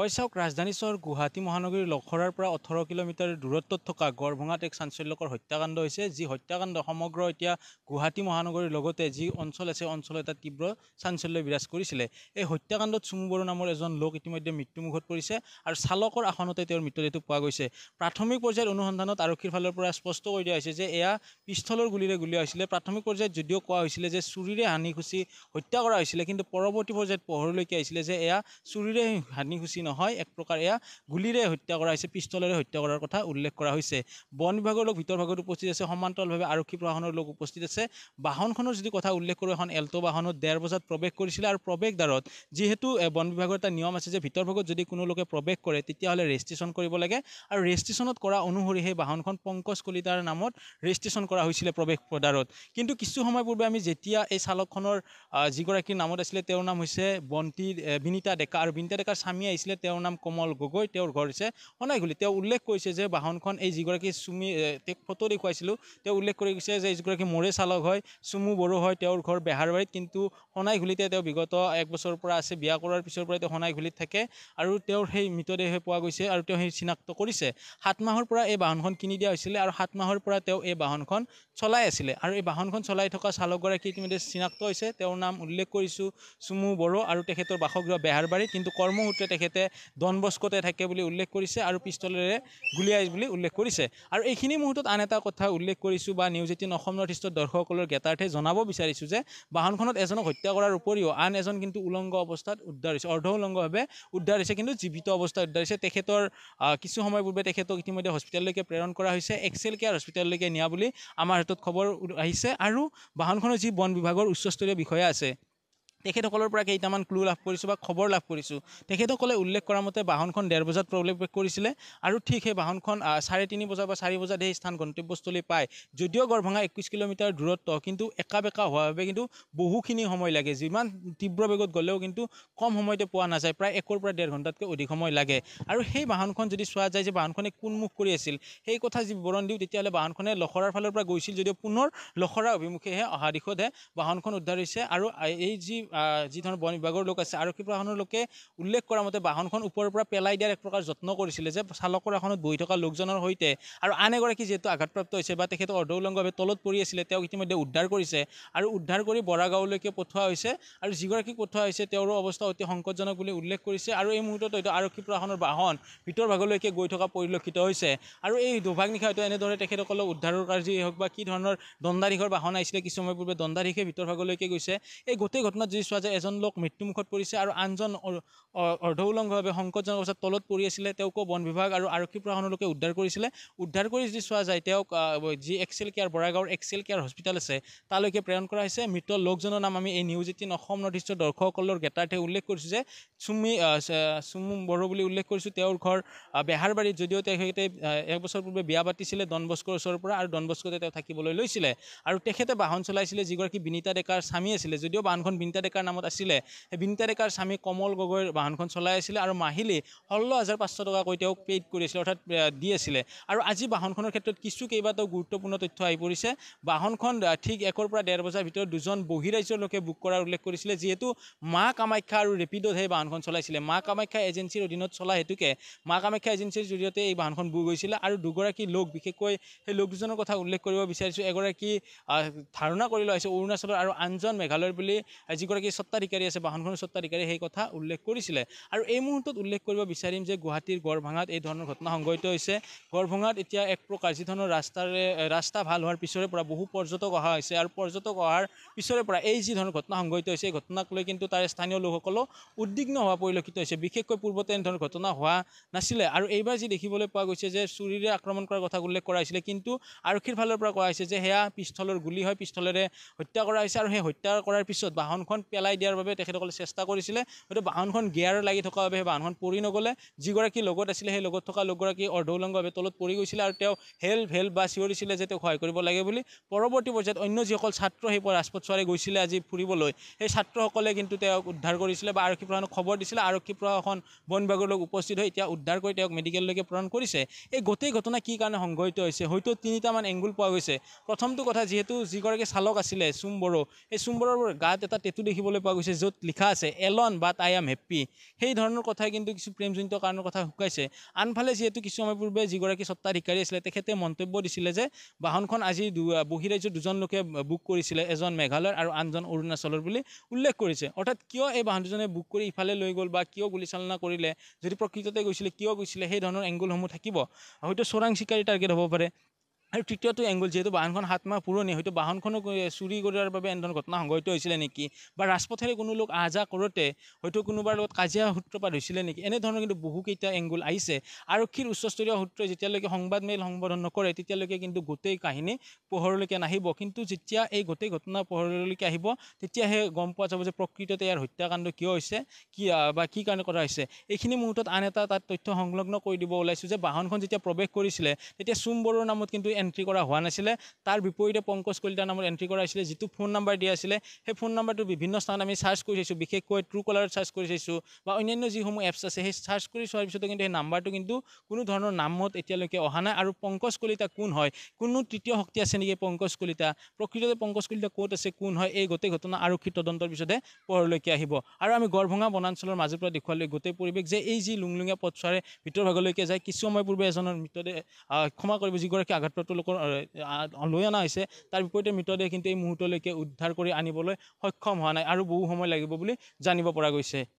হয় চাওক ৰাজধানী চহৰ গুৱাহাটী মহানগৰীৰ লখৰাৰ পৰা ওঠৰ কিলোমিটাৰ দূৰত্বত থকা গড়ভঙাত এক চাঞ্চল্যকৰ হত্যাকাণ্ড হৈছে যি হত্যাকাণ্ড সমগ্ৰ এতিয়া গুৱাহাটী মহানগৰীৰ লগতে যি অঞ্চল আছে অঞ্চলত এটা তীব্ৰ চাঞ্চল্য বিৰাজ কৰিছিলে এই হত্যাকাণ্ডত চুমু বড়ো নামৰ এজন লোক ইতিমধ্যে মৃত্যুমুখত পৰিছে আৰু চালকৰ আসনতে তেওঁৰ মৃতদেহটো পোৱা গৈছে প্ৰাথমিক পৰ্যায়ত অনুসন্ধানত আৰক্ষীৰ ফালৰ পৰা স্পষ্ট কৰি দিয়া হৈছে যে এয়া পিষ্টলৰ গুলীৰে গুলীয়া হৈছিলে প্ৰাথমিক পৰ্যায়ত যদিও কোৱা হৈছিলে যে চুৰিৰে হানি খুচি হত্যা কৰা হৈছিলে কিন্তু পৰৱৰ্তী পৰ্যায়ত পোহৰলৈকে আহিছিলে যে এয়া চুৰিৰে হানি খুচি নহয় এক প্ৰকাৰ এয়া গুলিৰে হত্যা কৰা হৈছে পিষ্টলেৰে হত্যা কৰাৰ কথা উল্লেখ কৰা হৈছে বন বিভাগৰ লোক ভিতৰ ভাগত উপস্থিত আছে সমান্তৰালভাৱে আৰক্ষী প্ৰশাসনৰ লোক উপস্থিত আছে বাহনখনৰ যদি কথা উল্লেখ কৰোঁ এখন এল্ট' বাহনত ডেৰ বজাত প্ৰৱেশ কৰিছিলে আৰু প্ৰৱেশদ্বাৰত যিহেতু বন বিভাগৰ এটা নিয়ম আছে যে ভিতৰ ভাগত যদি কোনো লোকে প্ৰৱেশ কৰে তেতিয়াহ'লে ৰেজিষ্ট্ৰেশ্যন কৰিব লাগে আৰু ৰেজিষ্ট্ৰেশ্যনত কৰা অনুসৰি সেই বাহনখন পংকজ কলিতাৰ নামত ৰেজিষ্ট্ৰেশ্যন কৰা হৈছিলে প্ৰৱেশ দ্বাৰত কিন্তু কিছু সময় পূৰ্বে আমি যেতিয়া এই চালকখনৰ যিগৰাকীৰ নামত আছিলে তেওঁৰ নাম হৈছে বন্তি বিনীতা ডেকা আৰু বিনীতা ডেকাৰ স্বামী আহিছিলে আছে তেওঁৰ নাম কমল গগৈ তেওঁৰ ঘৰ হৈছে সোণাইগুলি তেওঁ উল্লেখ কৰিছে যে বাহনখন এই যিগৰাকী চুমি তেওঁক ফটো দেখুৱাইছিলোঁ তেওঁ উল্লেখ কৰি গৈছে যে যিগৰাকী মোৰে চালক হয় চুমু বড়ো হয় তেওঁৰ ঘৰ বেহাৰবাৰীত কিন্তু সোণাইগুলিতে তেওঁ বিগত এক বছৰৰ পৰা আছে বিয়া কৰাৰ পিছৰ পৰা তেওঁ সোণাইগুলিত থাকে আৰু তেওঁৰ সেই মৃতদেহ পোৱা গৈছে আৰু তেওঁ সেই চিনাক্ত কৰিছে সাত মাহৰ পৰা এই বাহনখন কিনি দিয়া হৈছিলে আৰু সাত মাহৰ পৰা তেওঁ এই বাহনখন চলাই আছিলে আৰু এই বাহনখন চলাই থকা চালকগৰাকী ইতিমধ্যে চিনাক্ত হৈছে তেওঁৰ নাম উল্লেখ কৰিছোঁ চুমু বড়ো আৰু তেখেতৰ বাসগৃহ বেহাৰবাৰীত কিন্তু কৰ্মসূত্ৰে তেখেতে ডনবস্কতে থাকে বুলি উল্লেখ কৰিছে আৰু পিষ্টলেৰে গুলিয়াই বুলি উল্লেখ কৰিছে আৰু এইখিনি মুহূৰ্তত আন এটা কথা উল্লেখ কৰিছোঁ বা নিউজ এটিন অসম নৰ্থ ইষ্টৰ দৰ্শকসকলৰ জ্ঞাতাৰ্থে জনাব বিচাৰিছোঁ যে বাহনখনত এজনক হত্যা কৰাৰ উপৰিও আন এজন কিন্তু উলংগ অৱস্থাত উদ্ধাৰ হৈছে অৰ্ধ উলংগভাৱে উদ্ধাৰ হৈছে কিন্তু জীৱিত অৱস্থাত উদ্ধাৰ হৈছে তেখেতৰ কিছু সময় পূৰ্বে তেখেতক ইতিমধ্যে হস্পিটেললৈকে প্ৰেৰণ কৰা হৈছে এক্সেল কেয়াৰ হস্পিটেললৈকে নিয়া বুলি আমাৰ হাতত খবৰ আহিছে আৰু বাহনখনৰ যি বন বিভাগৰ উচ্চস্তৰীয় বিষয়া আছে তেখেতসকলৰ পৰা কেইটামান ক্লু লাভ কৰিছোঁ বা খবৰ লাভ কৰিছোঁ তেখেতসকলে উল্লেখ কৰা মতে বাহনখন ডেৰ বজাত প্ৰব্লেম পেক কৰিছিলে আৰু ঠিক সেই বাহনখন চাৰে তিনি বজাৰ বা চাৰি বজাত সেই স্থান গন্তব্যস্থলী পায় যদিও গড়ভঙা একৈছ কিলোমিটাৰ দূৰত্ব কিন্তু একা বেকা হোৱাৰ বাবে কিন্তু বহুখিনি সময় লাগে যিমান তীব্ৰ বেগত গ'লেও কিন্তু কম সময়তে পোৱা নাযায় প্ৰায় একৰ পৰা ডেৰ ঘণ্টাতকৈ অধিক সময় লাগে আৰু সেই বাহনখন যদি চোৱা যায় যে বাহনখনে কোনমুখ কৰি আছিল সেই কথা যি বিৱৰণ দিওঁ তেতিয়াহ'লে বাহনখনে লখৰাৰ ফালৰ পৰা গৈছিল যদিও পুনৰ লখৰাৰ অভিমুখেহে অহা দিশতহে বাহনখন উদ্ধাৰ হৈছে আৰু এই যি যি ধৰণৰ বন বিভাগৰ লোক আছে আৰক্ষী প্ৰশাসনৰ লোকে উল্লেখ কৰা মতে বাহনখন ওপৰৰ পৰা পেলাই দিয়াৰ এক প্ৰকাৰ যত্ন কৰিছিলে যে চালকৰ এখনত বহি থকা লোকজনৰ সৈতে আৰু আন এগৰাকী যিহেতু আঘাতপ্ৰাপ্ত হৈছে বা তেখেতে অৰ্ধউলংগভাৱে তলত পৰি আছিলে তেওঁক ইতিমধ্যে উদ্ধাৰ কৰিছে আৰু উদ্ধাৰ কৰি বৰাগাঁৱলৈকে পঠোৱা হৈছে আৰু যিগৰাকীক পঠোৱা হৈছে তেওঁৰো অৱস্থা অতি সংকটজনক বুলি উল্লেখ কৰিছে আৰু এই মুহূৰ্তত হয়তো আৰক্ষী প্ৰশাসনৰ বাহন ভিতৰ ভাগলৈকে গৈ থকা পৰিলক্ষিত হৈছে আৰু এই দুভাগ নিশা হয়তো এনেদৰে তেখেতসকলক উদ্ধাৰৰ কাৰ্য হওক বা কি ধৰণৰ দণ্ডাধীশৰ বাহন আহিছিলে সময় পূৰ্বে দণ্ডাধীশে ভিতৰ ভাগলৈকে গৈছে এই গোটেই ঘটনাত যদি চোৱা যায় এজন লোক মৃত্যুমুখত পৰিছে আৰু আনজন অৰ্ধ উলংঘভাৱে সংকটজনক অৱস্থাত তলত পৰি আছিলে তেওঁকো বন বিভাগ আৰু আৰক্ষী প্ৰশাসনৰ লোকে উদ্ধাৰ কৰিছিলে উদ্ধাৰ কৰি যদি চোৱা যায় তেওঁক যি এক্সেল কেয়াৰ বৰাগাঁৱৰ এক্সেল কেয়াৰ হস্পিটেল আছে তালৈকে প্ৰেৰণ কৰা হৈছে মৃত লোকজনৰ নাম আমি এই নিউজ এটিন অসম নৰ্থ ইষ্টৰ দৰ্শকসকলৰ গেটাৰ্থে উল্লেখ কৰিছোঁ যে চুমি চুমু বড়ো বুলি উল্লেখ কৰিছোঁ তেওঁৰ ঘৰ বেহাৰবাৰীত যদিও তেখেতে এক বছৰ পূৰ্বে বিয়া পাতিছিলে ডনবস্কৰ ওচৰৰ পৰা আৰু ডনবস্কতে তেওঁ থাকিবলৈ লৈছিলে আৰু তেখেতে বাহন চলাইছিলে যিগৰাকী বিনীতা ডেকাৰ স্বামী আছিলে যদিও বাহনখন বিনীতা ডেকাৰ নামত আছিলে সেই বিনিতা ডেকাৰ স্বামী কমল গগৈৰ বাহনখন চলাই আছিলে আৰু মাহিলী ষোল্ল হাজাৰ পাঁচশ টকাকৈ তেওঁক পেইড কৰিছিলে অৰ্থাৎ দি আছিলে আৰু আজি বাহনখনৰ ক্ষেত্ৰত কিছু কেইবাটাও গুৰুত্বপূৰ্ণ তথ্য আহি পৰিছে বাহনখন ঠিক একৰ পৰা ডেৰ বজাৰ ভিতৰত দুজন বহিৰাজ্যৰ লোকে বুক কৰাৰ উল্লেখ কৰিছিলে যিহেতু মা কামাখ্যা আৰু ৰেপিডত সেই বাহনখন চলাইছিলে মা কামাখ্যা এজেঞ্চিৰ অধীনত চলা হেতুকে মা কামাখ্যা এজেঞ্চিৰ জৰিয়তে এই বাহনখন বুক হৈছিলে আৰু দুগৰাকী লোক বিশেষকৈ সেই লোক দুজনৰ কথা উল্লেখ কৰিব বিচাৰিছোঁ এগৰাকী ধাৰণা কৰি লোৱা হৈছে অৰুণাচলৰ আৰু আনজন মেঘালয়ৰ বুলি যিগৰাকী এগৰাকী স্বত্বাধিকাৰী আছে বাহনখনৰ স্বত্বাধিকাৰী সেই কথা উল্লেখ কৰিছিলে আৰু এই মুহূৰ্তত উল্লেখ কৰিব বিচাৰিম যে গুৱাহাটীৰ গড়ভঙাত এই ধৰণৰ ঘটনা সংঘটিত হৈছে গড়ভঙাত এতিয়া এক প্ৰকাৰ যি ধৰণৰ ৰাস্তাৰে ৰাস্তা ভাল হোৱাৰ পিছৰে পৰা বহু পৰ্যটক অহা হৈছে আৰু পৰ্যটক অহাৰ পিছৰে পৰা এই যি ধৰণৰ ঘটনা সংঘটিত হৈছে এই ঘটনাক লৈ কিন্তু তাৰে স্থানীয় লোকসকলো উদ্বিগ্ন হোৱা পৰিলক্ষিত হৈছে বিশেষকৈ পূৰ্বতে এনেধৰণৰ ঘটনা হোৱা নাছিলে আৰু এইবাৰ যি দেখিবলৈ পোৱা গৈছে যে চুৰিৰে আক্ৰমণ কৰাৰ কথা উল্লেখ কৰা হৈছিলে কিন্তু আৰক্ষীৰ ফালৰ পৰা কোৱা হৈছে যে সেয়া পিষ্টলৰ গুলি হয় পিষ্টলেৰে হত্যা কৰা হৈছে আৰু সেই হত্যা কৰাৰ পিছত বাহনখন পেলাই দিয়াৰ বাবে তেখেতসকলে চেষ্টা কৰিছিলে হয়তো বাহনখন গিয়াৰ লাগি থকা বাবে সেই বাহনখন পৰি নগ'লে যিগৰাকী লগত আছিলে সেই লগত থকা লোকগৰাকী অৰ্ধউলংগভাৱে তলত পৰি গৈছিলে আৰু তেওঁ হেল্প হেল্প বা চিঞৰিছিলে যে তেওঁ সহায় কৰিব লাগে বুলি পৰৱৰ্তী পৰ্যায়ত অন্য যিসকল ছাত্ৰ সেই ৰাজপথ ৰাজপথছোৱাৰে গৈছিলে আজি ফুৰিবলৈ সেই ছাত্ৰসকলে কিন্তু তেওঁক উদ্ধাৰ কৰিছিলে বা আৰক্ষী প্ৰশাসনক খবৰ দিছিলে আৰক্ষী প্ৰশাসন বন বিভাগৰ লগত উপস্থিত হৈ এতিয়া উদ্ধাৰ কৰি তেওঁক মেডিকেললৈকে প্ৰেৰণ কৰিছে এই গোটেই ঘটনা কি কাৰণে সংঘটিত হৈছে হয়তো তিনিটামান এংগুল পোৱা গৈছে প্ৰথমটো কথা যিহেতু যিগৰাকী চালক আছিলে চুম বড়ো সেই চুম বড়োৰ গাত এটা টেটু দেখিছে দেখিবলৈ পোৱা গৈছে য'ত লিখা আছে alone but I am happy সেই ধৰণৰ কথাই কিন্তু কিছু প্ৰেমজনিত কাৰণৰ কথা শুকাইছে আনফালে যিহেতু কিছু সময় পূৰ্বে যিগৰাকী স্বত্বাধিকাৰী আছিলে তেখেতে মন্তব্য দিছিলে যে বাহনখন আজি বহিৰাজ্যৰ দুজন লোকে বুক কৰিছিলে এজন মেঘালয়ৰ আৰু আনজন অৰুণাচলৰ বুলি উল্লেখ কৰিছে অৰ্থাৎ কিয় এই বাহন দুজনে বুক কৰি ইফালে লৈ গ'ল বা কিয় গুলীচালনা কৰিলে যদি প্ৰকৃততে গৈছিলে কিয় গৈছিলে সেই ধৰণৰ এংগুলসমূহ থাকিব হয়তো চোৰাং চিকাৰী টাৰ্গেট হ'ব পাৰে আৰু তৃতীয়টো এংগুল যিহেতু বাহনখন সাত মাহ পুৰণি হয়তো বাহনখনক চুৰি কৰাৰ বাবে এনেধৰণৰ ঘটনা সংঘটিত হৈছিলে নেকি বা ৰাজপথেৰে কোনো লোক আহ যাহ কৰোঁতে হয়তো কোনোবাৰ লগত কাজিয়া সূত্ৰপাত হৈছিলে নেকি এনেধৰণৰ কিন্তু বহুকেইটা এংগুল আহিছে আৰক্ষীৰ উচ্চস্তৰীয় সূত্ৰই যেতিয়ালৈকে সংবাদ মেল সম্বোধন নকৰে তেতিয়ালৈকে কিন্তু গোটেই কাহিনী পোহৰলৈকে নাহিব কিন্তু যেতিয়া এই গোটেই ঘটনা পোহৰলৈকে আহিব তেতিয়াহে গম পোৱা যাব যে প্ৰকৃততে ইয়াৰ হত্যাকাণ্ড কিয় হৈছে কি বা কি কাৰণে কৰা হৈছে এইখিনি মুহূৰ্তত আন এটা তাত তথ্য সংলগ্ন কৰি দিব ওলাইছোঁ যে বাহনখন যেতিয়া প্ৰৱেশ কৰিছিলে তেতিয়া চুম বড়োৰ নামত কিন্তু এণ্ট্ৰি কৰা হোৱা নাছিলে তাৰ বিপৰীতে পংকজ কলিতা নামৰ এণ্ট্ৰি কৰা আছিলে যিটো ফোন নাম্বাৰ দিয়া আছিলে সেই ফোন নাম্বাৰটো বিভিন্ন স্থানত আমি চাৰ্চ কৰি চাইছোঁ বিশেষকৈ ট্ৰু কলাৰত চাৰ্চ কৰি চাইছোঁ বা অন্যান্য যিসমূহ এপছ আছে সেই চাৰ্চ কৰি চোৱাৰ পিছতো কিন্তু সেই নাম্বাৰটো কিন্তু কোনো ধৰণৰ নামত এতিয়ালৈকে অহা নাই আৰু পংকজ কলিতা কোন হয় কোনো তৃতীয় শক্তি আছে নেকি পংকজ কলিতা প্ৰকৃততে পংকজ কলিতা ক'ত আছে কোন হয় এই গোটেই ঘটনা আৰক্ষী তদন্তৰ পিছতে পোহৰলৈকে আহিব আৰু আমি গড়ভঙা বনাঞ্চলৰ মাজৰ পৰা দেখুৱালৈ গোটেই পৰিৱেশ যে এই যি লুংলুঙীয়া পথছোৱাৰে ভিতৰভাগলৈকে যায় কিছু সময় পূৰ্বে এজনৰ মৃতদেহ ক্ষমা কৰিব যিগৰাকী আঘাতপ্ৰাপ্ত তেওঁলোকৰ লৈ অনা হৈছে তাৰ বিপৰীতে মৃতদেহ কিন্তু এই মুহূৰ্তলৈকে উদ্ধাৰ কৰি আনিবলৈ সক্ষম হোৱা নাই আৰু বহু সময় লাগিব বুলি জানিব পৰা গৈছে